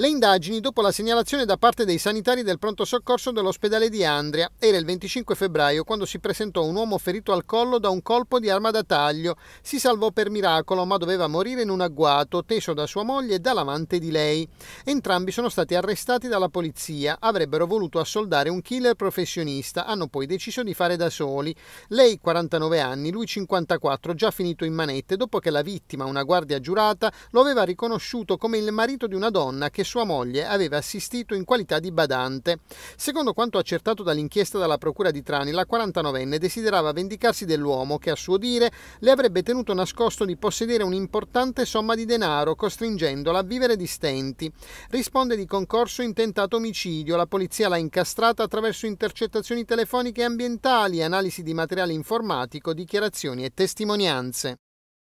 Le indagini dopo la segnalazione da parte dei sanitari del pronto soccorso dell'ospedale di Andria era il 25 febbraio quando si presentò un uomo ferito al collo da un colpo di arma da taglio. Si salvò per miracolo ma doveva morire in un agguato teso da sua moglie e dall'amante di lei. Entrambi sono stati arrestati dalla polizia, avrebbero voluto assoldare un killer professionista, hanno poi deciso di fare da soli. Lei 49 anni, lui 54, già finito in manette dopo che la vittima, una guardia giurata, lo aveva riconosciuto come il marito di una donna che sua moglie aveva assistito in qualità di badante. Secondo quanto accertato dall'inchiesta della Procura di Trani, la 49enne desiderava vendicarsi dell'uomo che, a suo dire, le avrebbe tenuto nascosto di possedere un'importante somma di denaro, costringendola a vivere di stenti. Risponde di concorso intentato omicidio. La polizia l'ha incastrata attraverso intercettazioni telefoniche e ambientali, analisi di materiale informatico, dichiarazioni e testimonianze.